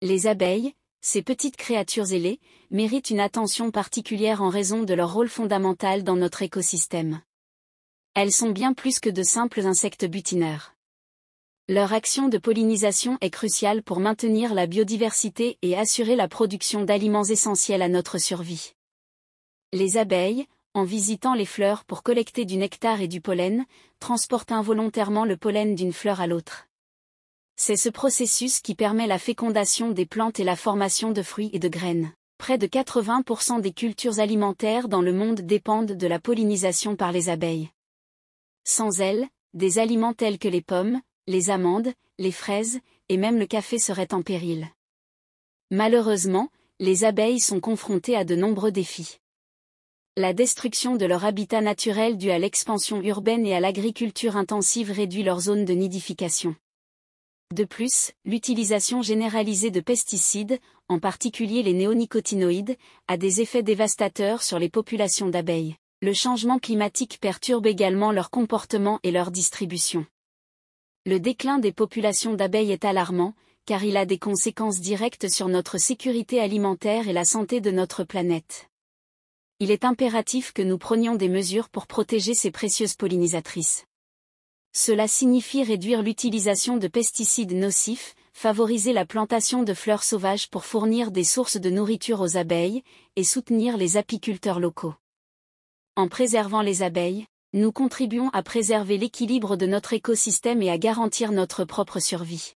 Les abeilles, ces petites créatures ailées, méritent une attention particulière en raison de leur rôle fondamental dans notre écosystème. Elles sont bien plus que de simples insectes butineurs. Leur action de pollinisation est cruciale pour maintenir la biodiversité et assurer la production d'aliments essentiels à notre survie. Les abeilles, en visitant les fleurs pour collecter du nectar et du pollen, transportent involontairement le pollen d'une fleur à l'autre. C'est ce processus qui permet la fécondation des plantes et la formation de fruits et de graines. Près de 80% des cultures alimentaires dans le monde dépendent de la pollinisation par les abeilles. Sans elles, des aliments tels que les pommes, les amandes, les fraises, et même le café seraient en péril. Malheureusement, les abeilles sont confrontées à de nombreux défis. La destruction de leur habitat naturel dû à l'expansion urbaine et à l'agriculture intensive réduit leur zone de nidification. De plus, l'utilisation généralisée de pesticides, en particulier les néonicotinoïdes, a des effets dévastateurs sur les populations d'abeilles. Le changement climatique perturbe également leur comportement et leur distribution. Le déclin des populations d'abeilles est alarmant, car il a des conséquences directes sur notre sécurité alimentaire et la santé de notre planète. Il est impératif que nous prenions des mesures pour protéger ces précieuses pollinisatrices. Cela signifie réduire l'utilisation de pesticides nocifs, favoriser la plantation de fleurs sauvages pour fournir des sources de nourriture aux abeilles, et soutenir les apiculteurs locaux. En préservant les abeilles, nous contribuons à préserver l'équilibre de notre écosystème et à garantir notre propre survie.